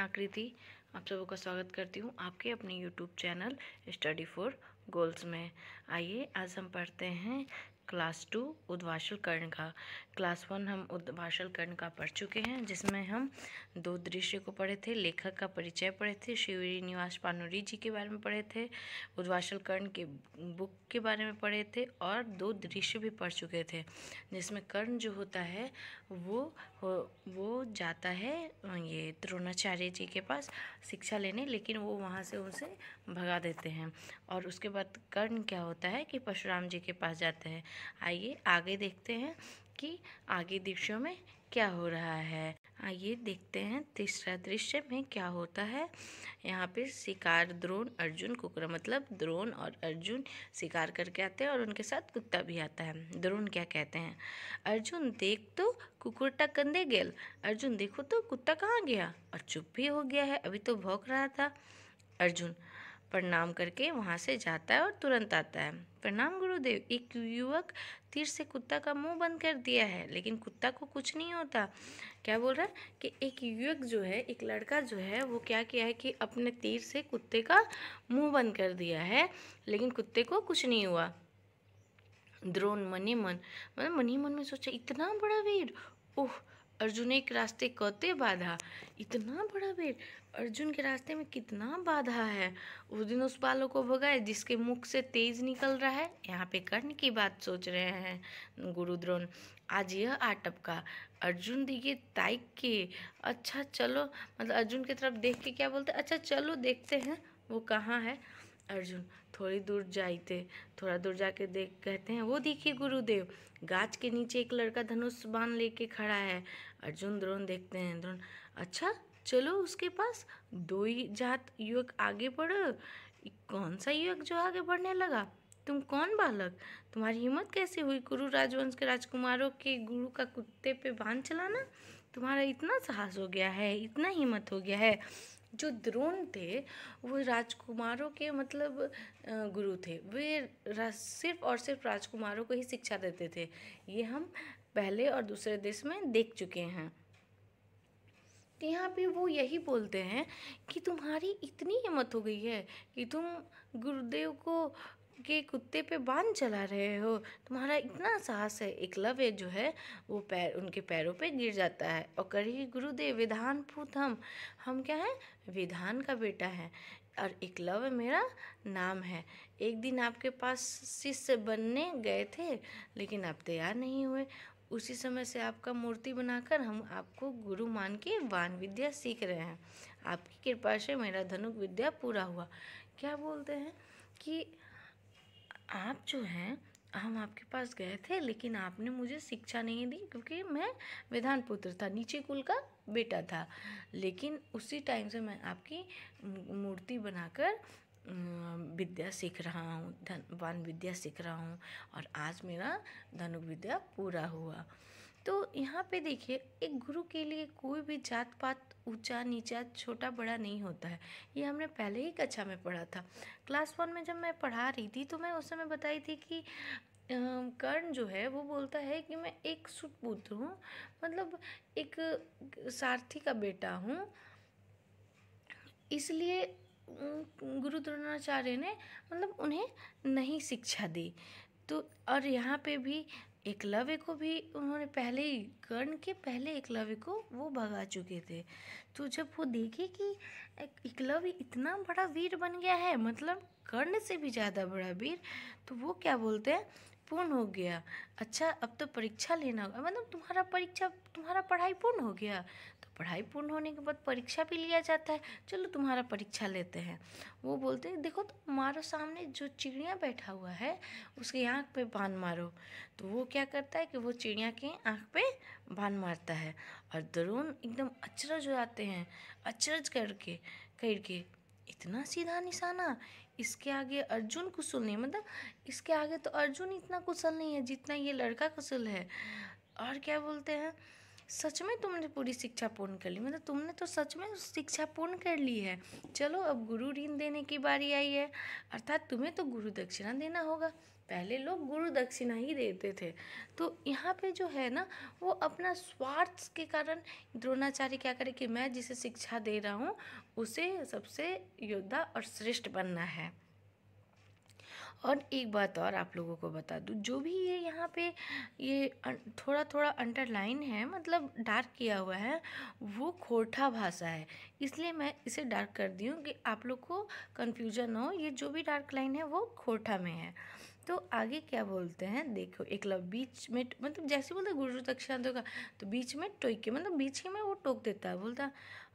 आकृति आप सबों का स्वागत करती हूँ आपके अपने YouTube channel study for goals में आइए आज हम पढ़ते हैं क्लास टू उद्वाशल कर्ण का क्लास वन हम उद्वाशल कर्ण का पढ़ चुके हैं जिसमें हम दो दृश्य को पढ़े थे लेखक का परिचय पढ़े थे शिवरी निवास पानोरी जी के बारे में पढ़े थे उद्वाशल कर्ण के बुक के बारे में पढ़े थे और दो दृश्य भी पढ़ चुके थे जिसमें कर्ण जो होता है वो हो वो जाता है ये द्रोणाचार्य जी के पास शिक्षा लेने लेकिन वो वहाँ से उसे भगा देते हैं और उसके बाद कर्ण क्या होता है कि परशुराम जी के पास जाते हैं आइए आगे देखते हैं कि आगे दृश्यों में क्या हो रहा है आइए देखते हैं तीसरा दृश्य में क्या होता है यहाँ पे शिकार द्रोण अर्जुन कुकर मतलब द्रोण और अर्जुन शिकार करके आते हैं और उनके साथ कुत्ता भी आता है द्रोण क्या कहते हैं अर्जुन देख तो कुकुरटा कंधे गेल अर्जुन देखो तो कुत्ता कहाँ गया और चुप भी हो गया है अभी तो भौंक रहा था अर्जुन प्रणाम करके वहाँ से जाता है और तुरंत आता है प्रणाम गुरुदेव एक युवक तीर से कुत्ता का मुंह बंद कर दिया है लेकिन कुत्ता को कुछ नहीं होता क्या बोल रहा है कि एक युवक जो है एक लड़का जो है वो क्या किया है कि अपने तीर से कुत्ते का मुंह बंद कर दिया है लेकिन कुत्ते को कुछ नहीं हुआ द्रोण मनी मन मतलब मनी मन में सोचा इतना बड़ा वीर ओह अर्जुन एक रास्ते कहते बाधा इतना बड़ा वीर अर्जुन के रास्ते में कितना बाधा है उस दिन उस बालों को भगाए जिसके मुख से तेज निकल रहा है यहाँ पे कर्ण की बात सोच रहे हैं गुरु द्रोण आज यह आटप का अर्जुन दिए ताइक के अच्छा चलो मतलब अर्जुन की तरफ देख के क्या बोलते अच्छा चलो देखते हैं वो कहाँ है अर्जुन थोड़ी दूर जाते थोड़ा दूर जाके देख कहते हैं वो देखिए गुरुदेव गाछ के नीचे एक लड़का धनुष बांध लेके खड़ा है अर्जुन द्रोण देखते हैं द्रोण अच्छा चलो उसके पास दो ही जात युवक आगे बढ़ो कौन सा युवक जो आगे बढ़ने लगा तुम कौन बालक तुम्हारी हिम्मत कैसे हुई कुरु राजवंश के राजकुमारों के गुरु का कुत्ते पे बांध चलाना तुम्हारा इतना साहस हो गया है इतना हिम्मत हो गया है जो द्रोण थे वो राजकुमारों के मतलब गुरु थे वे सिर्फ और सिर्फ राजकुमारों को ही शिक्षा देते थे ये हम पहले और दूसरे देश में देख चुके हैं तो यहाँ पे वो यही बोलते हैं कि तुम्हारी इतनी हिम्मत हो गई है कि तुम गुरुदेव को के कुत्ते पे बांध चला रहे हो तुम्हारा इतना साहस है एकलव्य जो है वो पैर उनके पैरों पे गिर जाता है और करी गुरुदेव विधान पूत हम हम क्या है विधान का बेटा है और एकलव्य मेरा नाम है एक दिन आपके पास शिष्य बनने गए थे लेकिन आप तैयार नहीं हुए उसी समय से आपका मूर्ति बनाकर हम आपको गुरु मान के वान विद्या सीख रहे हैं आपकी कृपा से मेरा धनुक विद्या पूरा हुआ क्या बोलते हैं कि आप जो हैं हम आपके पास गए थे लेकिन आपने मुझे शिक्षा नहीं दी क्योंकि मैं विधान पुत्र था नीचे कुल का बेटा था लेकिन उसी टाइम से मैं आपकी मूर्ति बनाकर विद्या सीख रहा हूँ धन वान विद्या सीख रहा हूँ और आज मेरा धनुक विद्या पूरा हुआ तो यहाँ पे देखिए एक गुरु के लिए कोई भी जात पात ऊंचा नीचा छोटा बड़ा नहीं होता है ये हमने पहले ही कक्षा में पढ़ा था क्लास वन में जब मैं पढ़ा रही थी तो मैं उस समय बताई थी कि कर्ण जो है वो बोलता है कि मैं एक सुपुत्र हूँ मतलब एक सारथी का बेटा हूँ इसलिए गुरु द्रोणाचार्य ने मतलब उन्हें नहीं शिक्षा दी तो और यहाँ पे भी एकलव्य को भी उन्होंने पहले ही कर्ण के पहले एकलव्य को वो भगा चुके थे तो जब वो देखे कि एकलव्य इतना बड़ा वीर बन गया है मतलब कर्ण से भी ज़्यादा बड़ा वीर तो वो क्या बोलते हैं पूर्ण हो गया अच्छा अब तो परीक्षा लेना होगा मतलब तुम्हारा परीक्षा तुम्हारा पढ़ाई पूर्ण हो गया पढ़ाई पूर्ण होने के बाद परीक्षा भी लिया जाता है चलो तुम्हारा परीक्षा लेते हैं वो बोलते हैं देखो तो, मारो सामने जो चिड़िया बैठा हुआ है उसकी आँख पे बांध मारो तो वो क्या करता है कि वो चिड़िया के आँख पे बांध मारता है और द्रोण एकदम अचरज हो जाते हैं अचरज करके करके इतना सीधा निशाना इसके आगे अर्जुन कुशल नहीं मतलब इसके आगे तो अर्जुन इतना कुशल नहीं है जितना ये लड़का कुशल है और क्या बोलते हैं सच में तुमने पूरी शिक्षा पूर्ण कर ली मतलब तुमने तो सच में शिक्षा पूर्ण कर ली है चलो अब गुरु ऋण देने की बारी आई है अर्थात तुम्हें तो गुरु दक्षिणा देना होगा पहले लोग गुरु दक्षिणा ही देते थे तो यहाँ पे जो है ना वो अपना स्वार्थ के कारण द्रोणाचार्य क्या करे कि मैं जिसे शिक्षा दे रहा हूँ उसे सबसे योद्धा और श्रेष्ठ बनना है और एक बात और आप लोगों को बता दूँ जो भी ये यहाँ पे ये थोड़ा थोड़ा अंडरलाइन है मतलब डार्क किया हुआ है वो खोटा भाषा है इसलिए मैं इसे डार्क कर दी हूँ कि आप लोग को कन्फ्यूजन हो ये जो भी डार्क लाइन है वो खोटा में है तो आगे क्या बोलते हैं देखो एक लव बीच में मतलब जैसे बोलते गुरु दक्षिणा तो का तो बीच में टोक के मतलब बीच में वो टोक देता है बोलता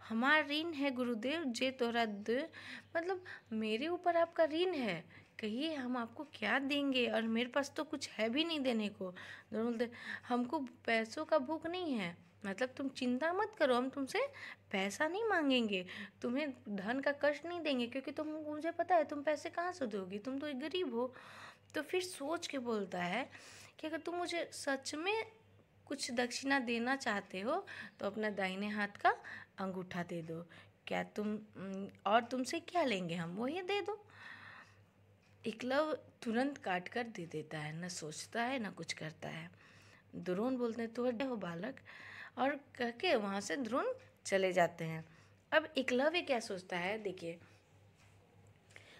हमारा ऋण है गुरुदेव जे तोरा दे मतलब मेरे ऊपर आपका ऋण है कहिए हम आपको क्या देंगे और मेरे पास तो कुछ है भी नहीं देने को दोनों बोलते हमको पैसों का भूख नहीं है मतलब तुम चिंता मत करो हम तुमसे पैसा नहीं मांगेंगे तुम्हें धन का कष्ट नहीं देंगे क्योंकि तुम मुझे पता है तुम पैसे कहाँ से दोगी तुम तो एक गरीब हो तो फिर सोच के बोलता है कि अगर तुम मुझे सच में कुछ दक्षिणा देना चाहते हो तो अपना दाहिने हाथ का अंगूठा दे दो क्या तुम और तुमसे क्या लेंगे हम वही दे दो एकलव तुरंत काट कर दे देता है न सोचता है न कुछ करता है द्रोण बोलते हैं तो हो बालक और कह के वहाँ से द्रोण चले जाते हैं अब एकलव्य क्या सोचता है देखिए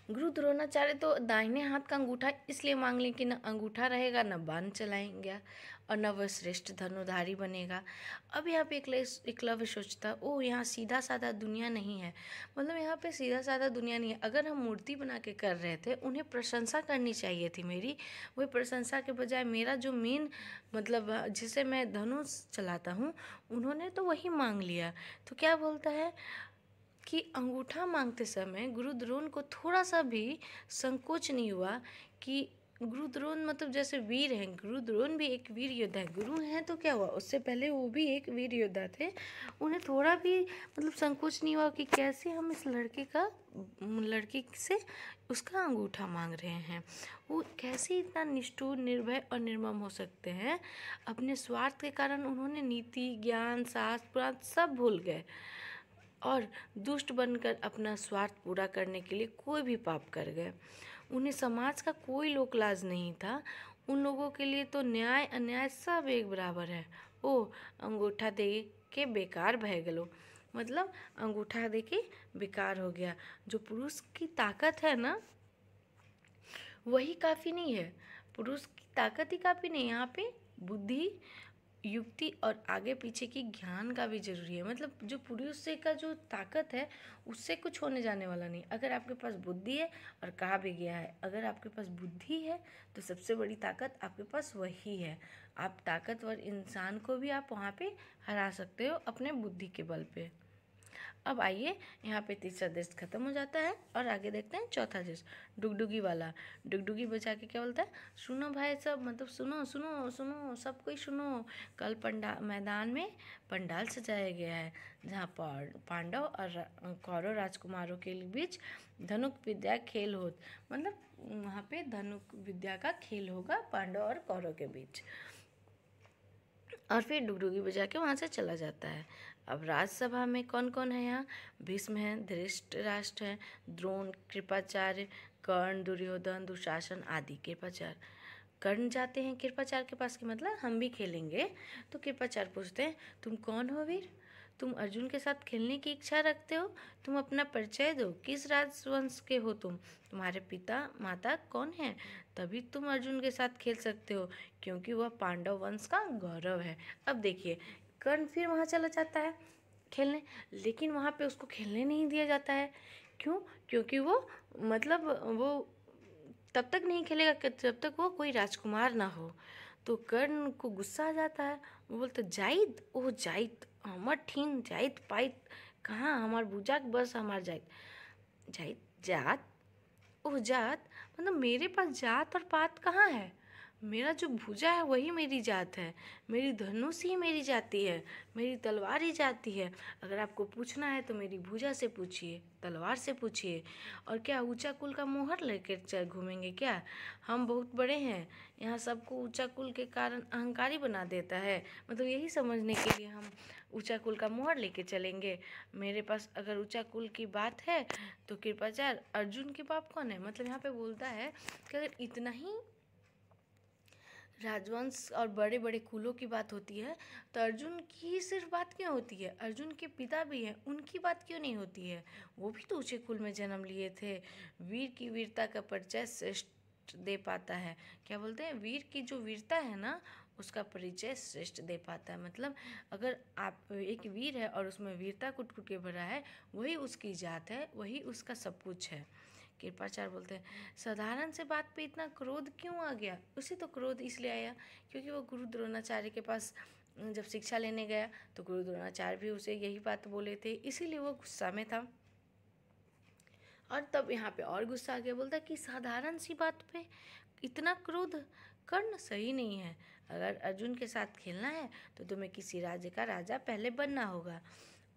गुरु द्रोणाचार्य तो दाहिने हाथ का अंगूठा इसलिए मांग लें कि न अंगूठा रहेगा न बांध चलाएंगे और न वह श्रेष्ठ धनुधारी बनेगा अब यहाँ पे एकल एकलव्य सोचता ओ यहाँ सीधा साधा दुनिया नहीं है मतलब यहाँ पे सीधा साधा दुनिया नहीं है अगर हम मूर्ति बना के कर रहे थे उन्हें प्रशंसा करनी चाहिए थी मेरी वही प्रशंसा के बजाय मेरा जो मेन मतलब जिसे मैं धनुष चलाता हूँ उन्होंने तो वही मांग लिया तो क्या बोलता है कि अंगूठा मांगते समय गुरु द्रोण को थोड़ा सा भी संकोच नहीं हुआ कि गुरु द्रोण मतलब जैसे वीर हैं गुरु द्रोण भी एक वीर योद्धा है गुरु हैं तो क्या हुआ उससे पहले वो भी एक वीर योद्धा थे उन्हें थोड़ा भी मतलब संकोच नहीं हुआ कि कैसे हम इस लड़के का लड़के से उसका अंगूठा मांग रहे हैं वो कैसे इतना निष्ठुर निर्भय और निर्मम हो सकते हैं अपने स्वार्थ के कारण उन्होंने नीति ज्ञान शास्त्र पुराण सब भूल गए और दुष्ट बनकर अपना स्वार्थ पूरा करने के लिए कोई भी पाप कर गए उन्हें समाज का कोई लोकलाज नहीं था उन लोगों के लिए तो न्याय अन्याय सब एक बराबर है ओ अंगूठा दे के बेकार भय गलो मतलब अंगूठा दे के बेकार हो गया जो पुरुष की ताकत है ना वही काफ़ी नहीं है पुरुष की ताकत ही काफ़ी नहीं यहाँ पे बुद्धि युक्ति और आगे पीछे की ज्ञान का भी जरूरी है मतलब जो पुरुष का जो ताकत है उससे कुछ होने जाने वाला नहीं अगर आपके पास बुद्धि है और कहा भी गया है अगर आपके पास बुद्धि है तो सबसे बड़ी ताकत आपके पास वही है आप ताकतवर इंसान को भी आप वहाँ पे हरा सकते हो अपने बुद्धि के बल पे अब आइए यहाँ पे तीसरा दृश्य खत्म हो जाता है और आगे देखते हैं चौथा दृश्य डुगडुगी वाला डुगडुगी बजा के क्या बोलता है सुनो भाई सब मतलब सुनो सुनो सुनो सब कोई सुनो कल पंडा मैदान में पंडाल सजाया गया है जहाँ पांडव और कौरव राजकुमारों के बीच धनुक विद्या खेल हो मतलब वहाँ पे धनुक विद्या का खेल होगा पांडव और कौरव के बीच और फिर डुगडुगी बजा के वहाँ से चला जाता है अब राज्यसभा में कौन कौन है यहाँ भीष्म हैं धृष्ट राष्ट्र हैं द्रोण कृपाचार्य कर्ण दुर्योधन दुशासन आदि कृपाचार्य कर्ण जाते हैं कृपाचार्य के पास कि मतलब हम भी खेलेंगे तो कृपाचार्य पूछते हैं तुम कौन हो वीर तुम अर्जुन के साथ खेलने की इच्छा रखते हो तुम अपना परिचय दो किस राजवंश के हो तुम तुम्हारे पिता माता कौन है तभी तुम अर्जुन के साथ खेल सकते हो क्योंकि वह पांडव वंश का गौरव है अब देखिए कर्ण फिर वहाँ चला जाता है खेलने लेकिन वहाँ पे उसको खेलने नहीं दिया जाता है क्यों क्योंकि वो मतलब वो तब तक नहीं खेलेगा जब तक वो कोई राजकुमार ना हो तो कर्ण को गुस्सा आ जाता है वो बोलते जाइत ओ जाइत हमर ठीन जाइत पाइत कहाँ हमार बुजाक बस हमार जाइत जाइत जात ओ जात मतलब मेरे पास जात और पात कहाँ है मेरा जो भुजा है वही मेरी जात है मेरी धनुष ही मेरी जाति है मेरी तलवार ही जाति है अगर आपको पूछना है तो मेरी भुजा से पूछिए तलवार से पूछिए और क्या ऊंचा कुल का मोहर लेकर घूमेंगे क्या हम बहुत बड़े हैं यहाँ सबको ऊंचा कुल के कारण अहंकारी बना देता है मतलब यही समझने के लिए हम ऊंचा कुल का मोहर लेके चलेंगे मेरे पास अगर ऊंचा कुल की बात है तो कृपाचार अर्जुन के बाप कौन है मतलब यहाँ पे बोलता है कि अगर इतना ही राजवंश और बड़े बड़े कुलों की बात होती है तो अर्जुन की सिर्फ बात क्यों होती है अर्जुन के पिता भी हैं उनकी बात क्यों नहीं होती है वो भी तो ऊँचे कुल में जन्म लिए थे वीर की वीरता का परिचय श्रेष्ठ दे पाता है क्या बोलते हैं वीर की जो वीरता है ना उसका परिचय श्रेष्ठ दे पाता है मतलब अगर आप एक वीर है और उसमें वीरता कुट के भरा है वही उसकी जात है वही उसका सब कुछ है कृपाचार्य बोलते हैं साधारण से बात पे इतना क्रोध क्यों आ गया उसे तो क्रोध इसलिए आया क्योंकि वो गुरु द्रोणाचार्य के पास जब शिक्षा लेने गया तो गुरु द्रोणाचार्य भी उसे यही बात बोले थे इसीलिए वो गुस्सा में था और तब यहाँ पे और गुस्सा आ गया बोलता कि साधारण सी बात पे इतना क्रोध कर्ण सही नहीं है अगर अर्जुन के साथ खेलना है तो तुम्हें किसी राज्य का राजा पहले बनना होगा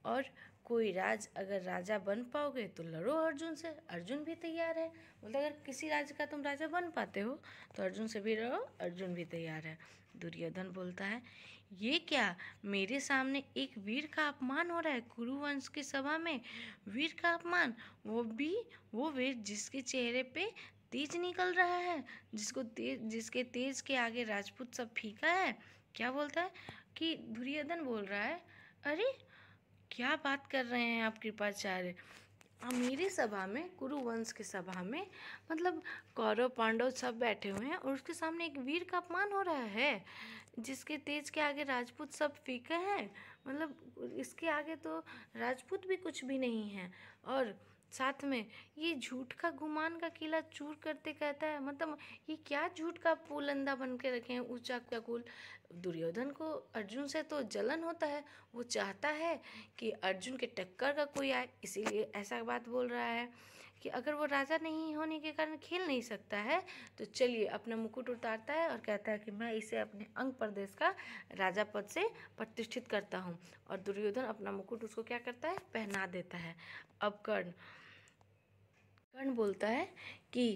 और कोई राज अगर राजा बन पाओगे तो लड़ो अर्जुन से अर्जुन भी तैयार है बोलते अगर किसी राज्य का तुम राजा बन पाते हो तो अर्जुन से भी लड़ो अर्जुन भी तैयार है दुर्योधन बोलता है ये क्या मेरे सामने एक वीर का अपमान हो रहा है कुरुवंश की सभा में वीर का अपमान वो भी वो वीर जिसके चेहरे पे तेज निकल रहा है जिसको तेज जिसके तेज के आगे राजपूत सब फीका है क्या बोलता है कि दुर्योधन बोल रहा है अरे क्या बात कर रहे हैं आप कृपाचार्य मेरी सभा में कुरु वंश की सभा में मतलब कौरव पांडव सब बैठे हुए हैं और उसके सामने एक वीर का अपमान हो रहा है जिसके तेज के आगे राजपूत सब फीके हैं मतलब इसके आगे तो राजपूत भी कुछ भी नहीं है और साथ में ये झूठ का गुमान का किला चूर करते कहता है मतलब ये क्या झूठ का पुलंदा बन के रखे हैं ऊंचा का कुल दुर्योधन को अर्जुन से तो जलन होता है वो चाहता है कि अर्जुन के टक्कर का कोई आए इसीलिए ऐसा बात बोल रहा है कि अगर वो राजा नहीं होने के कारण खेल नहीं सकता है तो चलिए अपना मुकुट उतारता है और कहता है कि मैं इसे अपने अंग प्रदेश का राजा पद से प्रतिष्ठित करता हूँ और दुर्योधन अपना मुकुट उसको क्या करता है पहना देता है अब कर्ण कर्ण बोलता है कि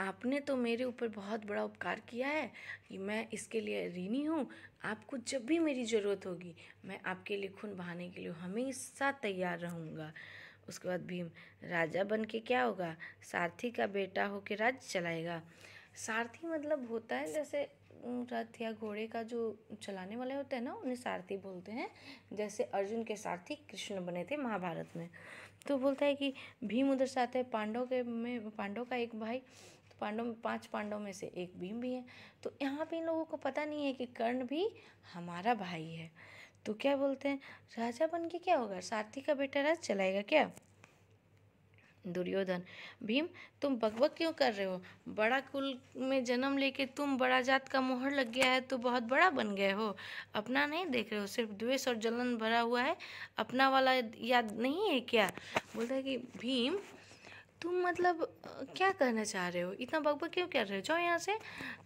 आपने तो मेरे ऊपर बहुत बड़ा उपकार किया है मैं इसके लिए ऋणी हूँ आपको जब भी मेरी ज़रूरत होगी मैं आपके लिए खून बहाने के लिए हमेशा तैयार रहूँगा उसके बाद भीम राजा बन के क्या होगा सारथी का बेटा होके राज चलाएगा सारथी मतलब होता है जैसे रथ या घोड़े का जो चलाने वाले होते हैं ना उन्हें सारथी बोलते हैं जैसे अर्जुन के सारथी कृष्ण बने थे महाभारत में तो बोलता है कि भीम उधर से आते हैं पांडव के में पांडव का एक भाई पांडव पांच पांडव में से एक भीम भी है तो यहाँ पे इन लोगों को पता नहीं है कि कर्ण भी हमारा भाई है तो क्या बोलते हैं राजा बन के क्या होगा सारथी का बेटा राज चलाएगा क्या दुर्योधन भीम तुम बकबक क्यों कर रहे हो बड़ा कुल में जन्म लेके तुम बड़ा जात का मोहर लग गया है तो बहुत बड़ा बन गए हो अपना नहीं देख रहे हो सिर्फ द्वेष और जलन भरा हुआ है अपना वाला याद नहीं है क्या बोलता है कि भीम तुम मतलब क्या कहना चाह रहे हो इतना बकबक क्यों कर रहे हो जाओ यहाँ से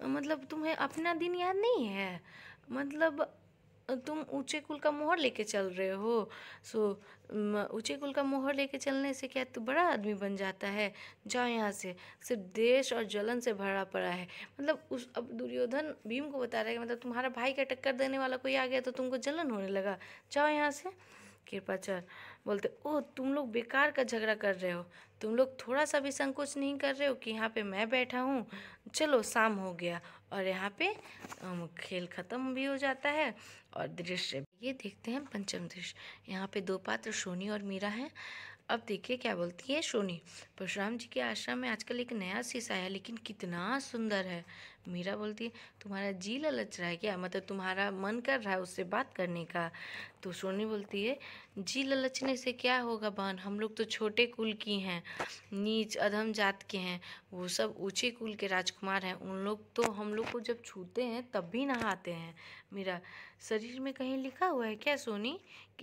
मतलब तुम्हें अपना दिन याद नहीं है मतलब तुम ऊंचे कुल का मोहर लेके चल रहे हो सो ऊंचे कुल का मोहर लेके चलने से क्या तू बड़ा आदमी बन जाता है जाओ यहाँ से सिर्फ देश और जलन से भरा पड़ा है मतलब उस अब दुर्योधन भीम को बता रहा है कि मतलब तुम्हारा भाई का टक्कर देने वाला कोई आ गया तो तुमको जलन होने लगा जाओ यहाँ से कृपाचार्य बोलते ओ तुम लोग बेकार का झगड़ा कर रहे हो तुम लोग थोड़ा सा भी संकोच नहीं कर रहे हो कि यहाँ पे मैं बैठा हूँ चलो शाम हो गया और यहाँ पे खेल ख़त्म भी हो जाता है और दृश्य ये देखते हैं पंचम दृश्य यहाँ पे दो पात्र सोनी और मीरा हैं अब देखिए क्या बोलती है सोनी परशुराम जी के आश्रम में आजकल एक नया शीशा है लेकिन कितना सुंदर है मीरा बोलती है तुम्हारा जी ललच रहा है क्या मतलब तुम्हारा मन कर रहा है उससे बात करने का तो सोनी बोलती है जी ललचने से क्या होगा बहन हम लोग तो छोटे कुल की हैं नीच अधम जात के हैं वो सब ऊँचे कुल के राजकुमार हैं उन लोग तो हम लोग को जब छूते हैं तब भी नहाते हैं मीरा शरीर में कहीं लिखा हुआ है क्या सोनी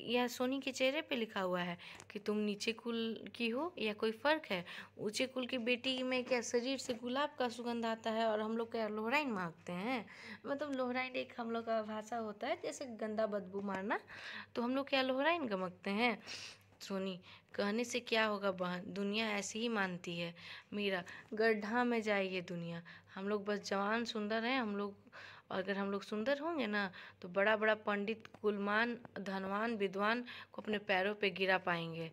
या सोनी के चेहरे पे लिखा हुआ है कि तुम नीचे कुल की हो या कोई फ़र्क है ऊँचे कुल की बेटी में क्या शरीर से गुलाब का सुगंध आता है और हम लोग क्या क्या लोहराइन मांगते हैं मतलब लोहराइन एक हम लोग का भाषा होता है जैसे गंदा बदबू मारना तो हम लोग क्या लोहराइन गमकते हैं सोनी कहने से क्या होगा बहन दुनिया ऐसी ही मानती है मीरा गड्ढा में जाइए दुनिया हम लोग बस जवान सुंदर हैं हम लोग और अगर हम लोग सुंदर होंगे ना तो बड़ा बड़ा पंडित कुलमान धनवान विद्वान को अपने पैरों पे गिरा पाएंगे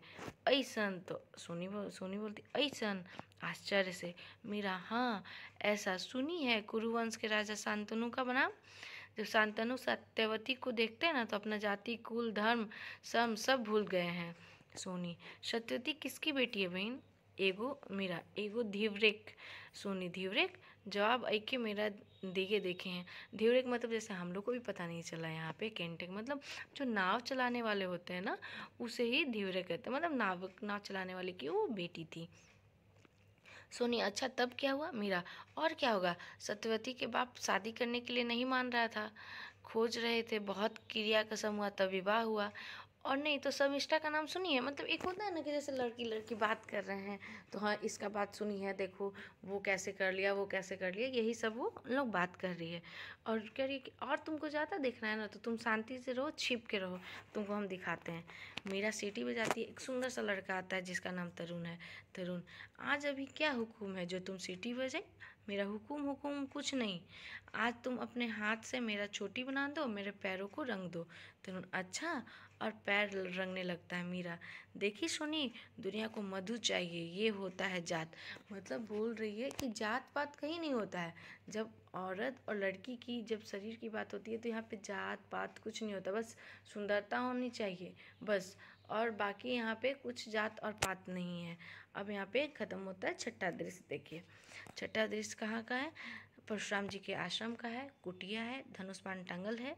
ऐसन तो सोनी बोल सोनी बोलती ऐसन आश्चर्य से मीरा हाँ ऐसा सुनी है कुरुवंश के राजा शांतनु का बना जब शांतनु सत्यवती को देखते हैं ना तो अपना जाति कुल धर्म सम सब भूल गए हैं सोनी सत्यवती किसकी बेटी है बहन एगो मीरा एगो धीवरेक सोनी धीवरेक जवाब ऐके मेरा दिए देखे हैं ध्यूरेक मतलब जैसे हम लोग को भी पता नहीं चला यहाँ पे कैंटेक मतलब जो नाव चलाने वाले होते हैं ना उसे ही धीवरे कहते हैं मतलब नाव नाव चलाने वाले की वो बेटी थी सोनी अच्छा तब क्या हुआ मीरा और क्या होगा सत्यवती के बाप शादी करने के लिए नहीं मान रहा था खोज रहे थे बहुत क्रिया कसम हुआ तब विवाह हुआ और नहीं तो सब इंस्टा का नाम सुनिए मतलब एक होता है ना कि जैसे लड़की लड़की बात कर रहे हैं तो हाँ इसका बात सुनी है देखो वो कैसे कर लिया वो कैसे कर लिया यही सब वो लोग बात कर रही है और कह रही है कि और तुमको ज़्यादा देखना है ना तो तुम शांति से रहो छिप के रहो तुमको हम दिखाते हैं मेरा सिटी बजाती है एक सुंदर सा लड़का आता है जिसका नाम तरुण है तरुण आज अभी क्या हुक्म है जो तुम सिटी बजे मेरा हुकुम हुकुम कुछ नहीं आज तुम अपने हाथ से मेरा छोटी बना दो मेरे पैरों को रंग दो तरुण अच्छा और पैर रंगने लगता है मीरा देखी सुनी दुनिया को मधु चाहिए ये होता है जात मतलब बोल रही है कि जात पात कहीं नहीं होता है जब औरत और लड़की की जब शरीर की बात होती है तो यहाँ पे जात पात कुछ नहीं होता बस सुंदरता होनी चाहिए बस और बाकी यहाँ पे कुछ जात और पात नहीं है अब यहाँ पे ख़त्म होता है छठा दृश्य देखिए छठा दृश्य कहाँ का है परशुराम जी के आश्रम का है कुटिया है धनुष्पान टांगल है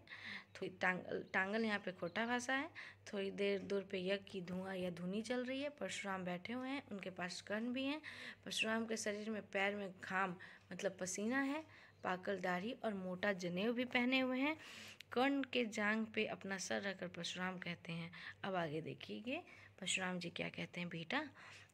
थोड़ी टांगल टांगल यहाँ पे खोटा भाषा है थोड़ी देर दूर पे यज्ञ की धुआं या धुनी चल रही है परशुराम बैठे हुए हैं उनके पास कर्ण भी हैं परशुराम के शरीर में पैर में घाम मतलब पसीना है पाकल दाढ़ी और मोटा जनेऊ भी पहने हुए हैं कर्ण के जांग पे अपना सर रखकर परशुराम कहते हैं अब आगे देखिए परशुराम जी क्या कहते हैं बेटा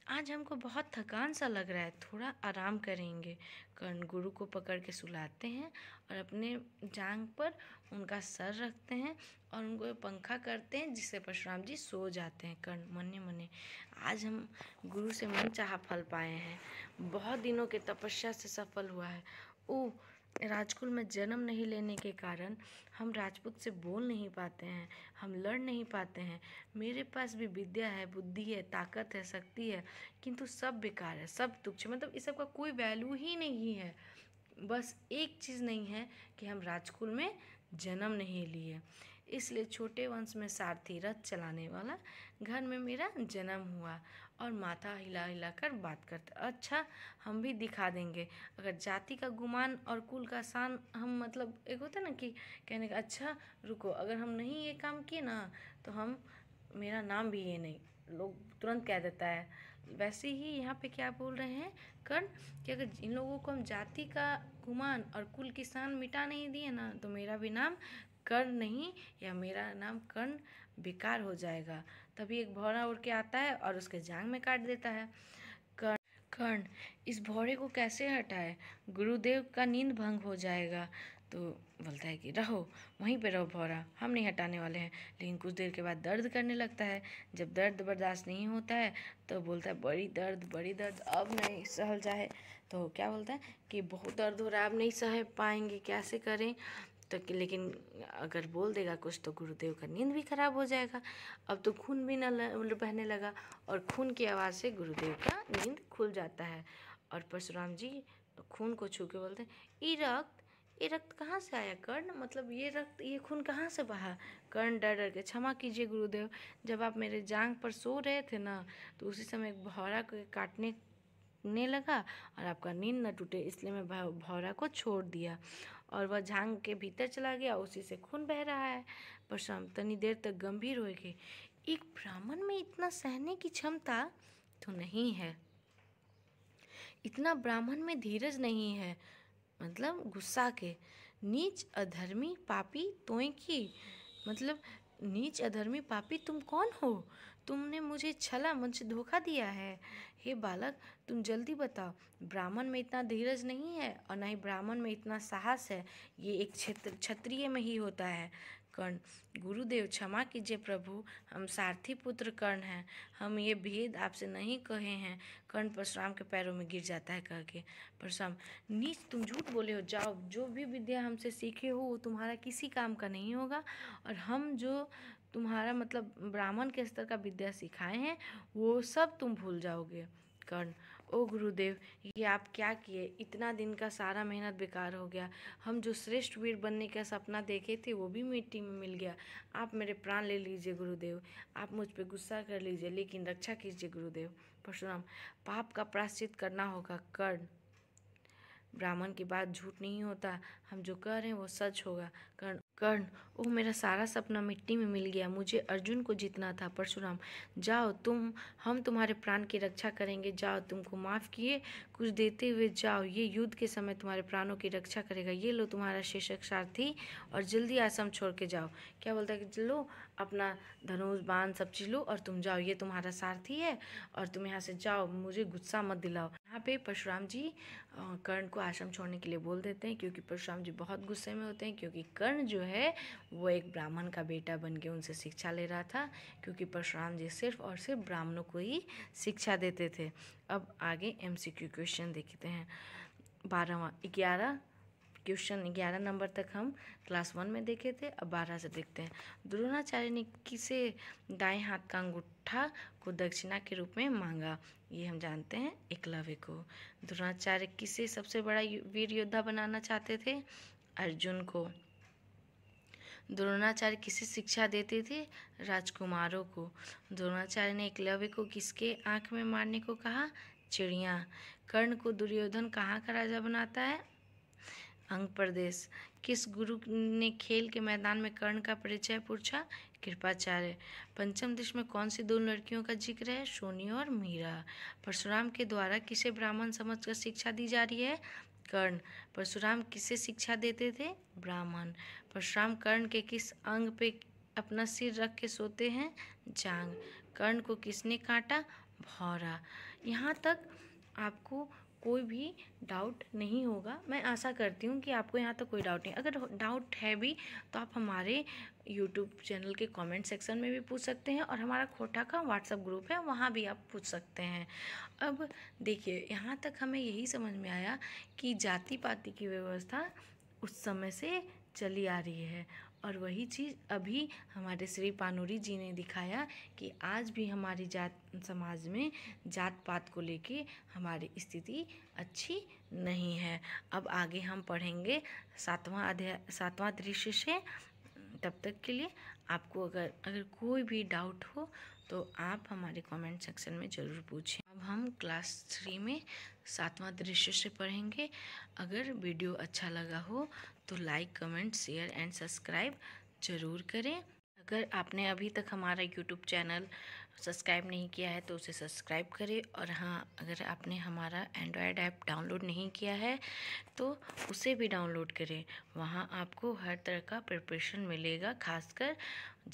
आज हमको बहुत थकान सा लग रहा है थोड़ा आराम करेंगे कर्ण गुरु को पकड़ के सुलाते हैं और अपने जांग पर उनका सर रखते हैं और उनको पंखा करते हैं जिससे परशुराम जी सो जाते हैं कर्ण मने मने आज हम गुरु से मन चाह फल पाए हैं बहुत दिनों के तपस्या से सफल हुआ है ओ राजकुल में जन्म नहीं लेने के कारण हम राजपूत से बोल नहीं पाते हैं हम लड़ नहीं पाते हैं मेरे पास भी विद्या है बुद्धि है ताकत है शक्ति है किंतु सब बेकार है सब तुच्छ मतलब इस सब का कोई वैल्यू ही नहीं है बस एक चीज़ नहीं है कि हम राजकुल में जन्म नहीं लिए इसलिए छोटे वंश में सारथी रथ चलाने वाला घर में मेरा जन्म हुआ और माथा हिला हिला कर बात करते अच्छा हम भी दिखा देंगे अगर जाति का गुमान और कुल का शान हम मतलब एक होता ना कि कहने का अच्छा रुको अगर हम नहीं ये काम किए ना तो हम मेरा नाम भी ये नहीं लोग तुरंत कह देता है वैसे ही यहाँ पे क्या बोल रहे हैं कर्ण कि अगर इन लोगों को हम जाति का गुमान और कुल किसान मिटा नहीं दिए ना तो मेरा भी नाम कर्ण नहीं या मेरा नाम कर्ण बेकार हो जाएगा तभी एक भौरा उड़ के आता है और उसके जांग में काट देता है कर्ण कर्ण इस भौरे को कैसे हटाए गुरुदेव का नींद भंग हो जाएगा तो बोलता है कि रहो वहीं पे रहो भौरा हम नहीं हटाने वाले हैं लेकिन कुछ देर के बाद दर्द करने लगता है जब दर्द बर्दाश्त नहीं होता है तो बोलता है बड़ी दर्द बड़ी दर्द अब नहीं सहल जाए तो क्या बोलता है कि बहुत दर्द हो रहा है अब नहीं सह पाएंगे कैसे करें तो लेकिन अगर बोल देगा कुछ तो गुरुदेव का नींद भी खराब हो जाएगा अब तो खून भी न मतलब बहने लगा और खून की आवाज़ से गुरुदेव का नींद खुल जाता है और परशुराम जी तो खून को छू के बोलते हैं ये रक्त ये रक्त कहाँ से आया कर्ण मतलब ये रक्त ये खून कहाँ से बहा कर्ण डर डर के क्षमा कीजिए गुरुदेव जब आप मेरे जांग पर सो रहे थे ना तो उसी समय एक भौरा को काटने ने लगा और आपका नींद न टूटे इसलिए मैं भौरा को छोड़ दिया और वह झांग के भीतर चला गया उसी से खून बह रहा है परशुराम तनी देर तक गंभीर हो गए एक ब्राह्मण में इतना सहने की क्षमता तो नहीं है इतना ब्राह्मण में धीरज नहीं है मतलब गुस्सा के नीच अधर्मी पापी तोय की मतलब नीच अधर्मी पापी तुम कौन हो तुमने मुझे छला मुझे धोखा दिया है हे बालक तुम जल्दी बताओ ब्राह्मण में इतना धीरज नहीं है और न ही ब्राह्मण में इतना साहस है ये एक क्षेत्र क्षत्रिय में ही होता है कर्ण गुरुदेव क्षमा कीजिए प्रभु हम सारथी पुत्र कर्ण हैं हम ये भेद आपसे नहीं कहे हैं कर्ण परशुराम के पैरों में गिर जाता है कह के परशुराम नीच तुम झूठ बोले हो जाओ जो भी विद्या हमसे सीखे हो वो तुम्हारा किसी काम का नहीं होगा और हम जो तुम्हारा मतलब ब्राह्मण के स्तर का विद्या सिखाए हैं वो सब तुम भूल जाओगे कर्ण ओ गुरुदेव ये आप क्या किए इतना दिन का सारा मेहनत बेकार हो गया हम जो श्रेष्ठ वीर बनने का सपना देखे थे वो भी मिट्टी में मिल गया आप मेरे प्राण ले लीजिए गुरुदेव आप मुझ पर गुस्सा कर लीजिए लेकिन रक्षा कीजिए गुरुदेव परशुराम पाप का प्राश्चित करना होगा कर्ण ब्राह्मण की बात झूठ नहीं होता हम जो कह रहे हैं वो सच होगा कर्ण कर्ण ओह मेरा सारा सपना मिट्टी में मिल गया मुझे अर्जुन को जीतना था परशुराम जाओ तुम हम तुम्हारे प्राण की रक्षा करेंगे जाओ तुमको माफ़ किए कुछ देते हुए जाओ ये युद्ध के समय तुम्हारे प्राणों की रक्षा करेगा ये लो तुम्हारा शीर्षक सारथी और जल्दी आसम छोड़ के जाओ क्या बोलता है कि लो अपना धनुष बांध सब चीज लो और तुम जाओ ये तुम्हारा सारथी है और तुम यहाँ से जाओ मुझे गुस्सा मत दिलाओ यहाँ पे परशुराम जी कर्ण को आश्रम छोड़ने के लिए बोल देते हैं क्योंकि परशुराम जी बहुत गुस्से में होते हैं क्योंकि कर्ण जो है वो एक ब्राह्मण का बेटा बन के उनसे शिक्षा ले रहा था क्योंकि परशुराम जी सिर्फ और सिर्फ ब्राह्मणों को ही शिक्षा देते थे अब आगे एमसीक्यू क्वेश्चन देखते हैं बारहवा ग्यारह क्वेश्चन ग्यारह नंबर तक हम क्लास वन में देखे थे अब बारह से देखते हैं द्रोणाचार्य ने किसे दाएं हाथ का अंगूठा को दक्षिणा के रूप में मांगा ये हम जानते हैं एकलव्य को द्रोणाचार्य किसे सबसे बड़ा वीर योद्धा बनाना चाहते थे अर्जुन को द्रोणाचार्य किसे शिक्षा देते थे राजकुमारों को द्रोणाचार्य ने एकलव्य को किसके आँख में मारने को कहा चिड़िया कर्ण को दुर्योधन कहाँ का राजा बनाता है अंग प्रदेश किस गुरु ने खेल के मैदान में कर्ण का परिचय पूछा कृपाचार्य पंचम दृश्य में कौन सी दो लड़कियों का जिक्र है सोनी और मीरा परशुराम के द्वारा किसे ब्राह्मण समझकर शिक्षा दी जा रही है कर्ण परशुराम किसे शिक्षा देते थे ब्राह्मण परशुराम कर्ण के किस अंग पे अपना सिर रख के सोते हैं जांग कर्ण को किसने काटा भौरा यहाँ तक आपको कोई भी डाउट नहीं होगा मैं आशा करती हूँ कि आपको यहाँ तक तो कोई डाउट नहीं अगर डाउट है भी तो आप हमारे यूट्यूब चैनल के कमेंट सेक्शन में भी पूछ सकते हैं और हमारा खोटा का व्हाट्सअप ग्रुप है वहाँ भी आप पूछ सकते हैं अब देखिए यहाँ तक हमें यही समझ में आया कि जाति पाति की व्यवस्था उस समय से चली आ रही है और वही चीज़ अभी हमारे श्री पानूरी जी ने दिखाया कि आज भी हमारी जात समाज में जात पात को लेके हमारी स्थिति अच्छी नहीं है अब आगे हम पढ़ेंगे सातवां अध्याय सातवां दृश्य से तब तक के लिए आपको अगर अगर कोई भी डाउट हो तो आप हमारे कमेंट सेक्शन में ज़रूर पूछें अब हम क्लास थ्री में सातवां दृश्य से पढ़ेंगे अगर वीडियो अच्छा लगा हो तो like comment share and subscribe ज़रूर करें अगर आपने अभी तक हमारा यूट्यूब चैनल सब्सक्राइब नहीं किया है तो उसे सब्सक्राइब करें और हाँ अगर आपने हमारा एंड्रॉयड ऐप डाउनलोड नहीं किया है तो उसे भी डाउनलोड करें वहाँ आपको हर तरह का प्रिपरेशन मिलेगा खासकर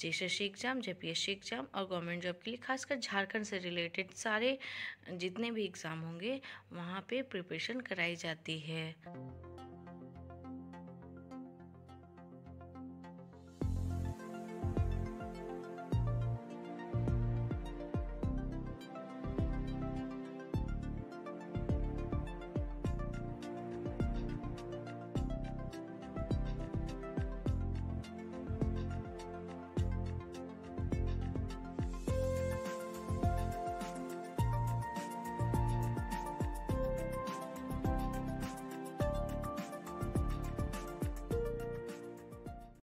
जे एग्ज़ाम जे एग्ज़ाम और गवर्नमेंट जॉब के लिए खासकर झारखंड से रिलेटेड सारे जितने भी एग्ज़ाम होंगे वहाँ पर प्रिपरेशन कराई जाती है